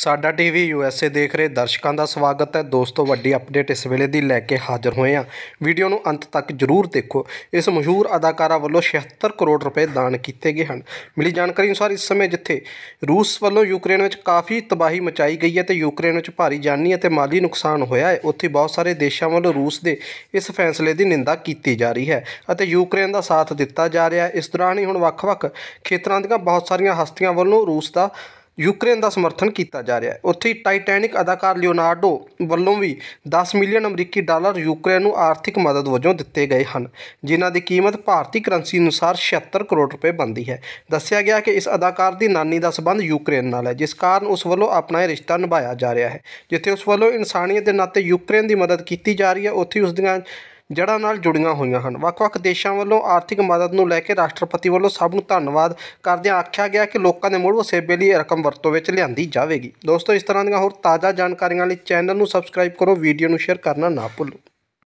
ਸਾਡਾ TV USA ਦੇਖ ਰਹੇ ਦਰਸ਼ਕਾਂ ਦਾ ਸਵਾਗਤ ਹੈ ਦੋਸਤੋ ਵੱਡੀ ਅਪਡੇਟ ਇਸ ਵੇਲੇ ਦੀ ਲੈ ਕੇ ਹਾਜ਼ਰ ਹੋਏ ਹਾਂ ਵੀਡੀਓ ਨੂੰ ਅੰਤ ਤੱਕ ਜ਼ਰੂਰ ਦੇਖੋ ਇਸ ਮਸ਼ਹੂਰ ਅਦਾਕਾਰਾ ਵੱਲੋਂ 76 ਕਰੋੜ ਰੁਪਏ ਦਾਨ ਕੀਤੇ ਗਏ ਹਨ ਮਿਲੀ ਜਾਣਕਾਰੀ ਅਨੁਸਾਰ ਇਸ ਸਮੇਂ ਜਿੱਥੇ ਰੂਸ ਵੱਲੋਂ ਯੂਕਰੇਨ ਵਿੱਚ ਕਾਫੀ ਤਬਾਹੀ ਮਚਾਈ ਗਈ ਹੈ ਤੇ ਯੂਕਰੇਨ ਵਿੱਚ ਭਾਰੀ ਜਾਨੀ ਅਤੇ ਮਾਲੀ ਨੁਕਸਾਨ ਹੋਇਆ ਹੈ ਉੱਥੇ ਬਹੁਤ ਸਾਰੇ ਦੇਸ਼ਾਂ ਵੱਲੋਂ ਰੂਸ ਦੇ ਇਸ ਫੈਸਲੇ ਦੀ ਨਿੰਦਾ ਕੀਤੀ ਜਾ ਰਹੀ ਹੈ ਅਤੇ ਯੂਕਰੇਨ ਦਾ ਸਾਥ ਦਿੱਤਾ ਜਾ ਰਿਹਾ ਹੈ ਇਸ ਦੌਰਾਨ ਹੀ ਹੁਣ ਵੱਖ-ਵੱਖ ਖੇਤਰਾਂ ਦੀਆਂ ਬਹੁਤ ਸਾਰੀਆਂ ਹਸਤੀਆਂ ਵੱਲੋਂ ਰੂਸ ਦਾ ਯੂਕਰੇਨ ਦਾ ਸਮਰਥਨ ਕੀਤਾ ਜਾ ਰਿਹਾ ਹੈ ਉੱਥੇ ਹੀ ਟਾਈਟੈਨਿਕ ਅਦਾਕਾਰ ਲਿਓਨਾਰਡੋ ਵੱਲੋਂ ਵੀ 10 ਮਿਲੀਅਨ ਅਮਰੀਕੀ ਡਾਲਰ ਯੂਕਰੇਨ ਨੂੰ ਆਰਥਿਕ ਮਦਦ ਵਜੋਂ ਦਿੱਤੇ ਗਏ ਹਨ ਜਿਨ੍ਹਾਂ ਦੀ ਕੀਮਤ ਭਾਰਤੀ ਕਰੰਸੀ ਅਨੁਸਾਰ 76 ਕਰੋੜ ਰੁਪਏ ਬਣਦੀ ਹੈ ਦੱਸਿਆ ਗਿਆ ਕਿ ਇਸ ਅਦਾਕਾਰ ਦੀ ਨਾਨੀ ਦਾ ਸਬੰਧ ਯੂਕਰੇਨ ਨਾਲ ਹੈ ਜਿਸ ਕਾਰਨ ਉਸ ਵੱਲੋਂ ਆਪਣਾ ਇਹ ਰਿਸ਼ਤਾ ਨਿਭਾਇਆ ਜਾ ਰਿਹਾ ਹੈ ਜਿੱਥੇ ਉਸ ਵੱਲੋਂ ਇਨਸਾਨੀਅਤ ਦੇ ਨਾਤੇ ਯੂਕਰੇਨ ਦੀ ਮਦਦ ਕੀਤੀ ਜਾ ਰਹੀ ਹੈ ਉੱਥੇ ਉਸ ਦੀਆਂ ਜੜਾਂ ਨਾਲ ਜੁੜੀਆਂ ਹੋਈਆਂ ਹਨ ਵੱਖ-ਵੱਖ ਦੇਸ਼ਾਂ ਵੱਲੋਂ ਆਰਥਿਕ ਮਦਦ ਨੂੰ ਲੈ ਕੇ ਰਾਸ਼ਟਰਪਤੀ ਵੱਲੋਂ ਸਭ ਨੂੰ ਧੰਨਵਾਦ ਕਰਦਿਆਂ ਆਖਿਆ ਗਿਆ ਕਿ ਲੋਕਾਂ ਦੇ ਮੂਲ ਵਸੇਬੇ ਲਈ ਰਕਮ ਵਰਤੋਂ ਵਿੱਚ ਲਿਆਂਦੀ ਜਾਵੇਗੀ ਦੋਸਤੋ ਇਸ ਤਰ੍ਹਾਂ ਦੀਆਂ ਹੋਰ ਤਾਜ਼ਾ ਜਾਣਕਾਰੀਆਂ ਲਈ ਚੈਨਲ ਨੂੰ ਸਬਸਕ੍ਰਾਈਬ ਕਰੋ ਵੀਡੀਓ ਨੂੰ ਸ਼ੇਅਰ ਕਰਨਾ ਨਾ ਭੁੱਲੋ